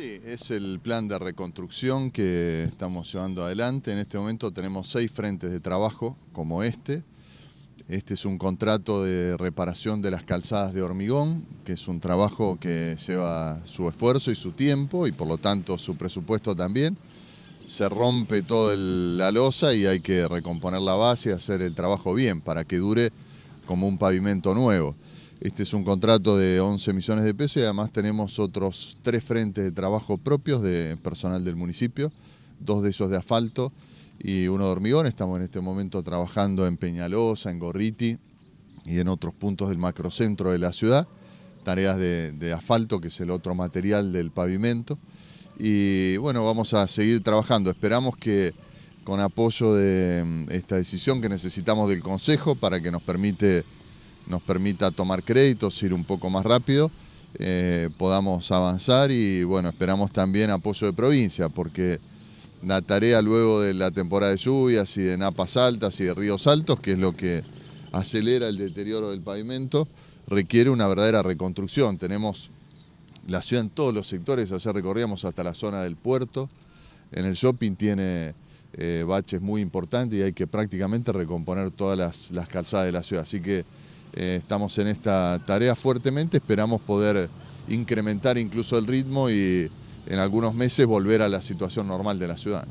Sí, es el plan de reconstrucción que estamos llevando adelante. En este momento tenemos seis frentes de trabajo como este. Este es un contrato de reparación de las calzadas de hormigón, que es un trabajo que lleva su esfuerzo y su tiempo y por lo tanto su presupuesto también. Se rompe toda la losa y hay que recomponer la base y hacer el trabajo bien para que dure como un pavimento nuevo. Este es un contrato de 11 millones de pesos y además tenemos otros tres frentes de trabajo propios de personal del municipio, dos de esos de asfalto y uno de hormigón. Estamos en este momento trabajando en Peñalosa, en Gorriti y en otros puntos del macrocentro de la ciudad. Tareas de, asfalto, que es el otro material del pavimento. Y bueno, vamos a seguir trabajando. Esperamos que con apoyo de mm, esta decisión que necesitamos del Consejo para que nos permite nos permita tomar créditos, ir un poco más rápido, eh, podamos avanzar y bueno, esperamos también apoyo de provincia, porque la tarea luego de la temporada de lluvias y de napas altas y de ríos altos, que es lo que acelera el deterioro del pavimento, requiere una verdadera reconstrucción. Tenemos la ciudad en todos los sectores, ayer recorríamos hasta la zona del puerto, en el shopping tiene eh, baches muy importantes y hay que prácticamente recomponer todas las, las calzadas de la ciudad. Así que eh, estamos en esta tarea fuertemente, esperamos poder incrementar incluso el ritmo y en algunos meses volver a la situación normal de la ciudad.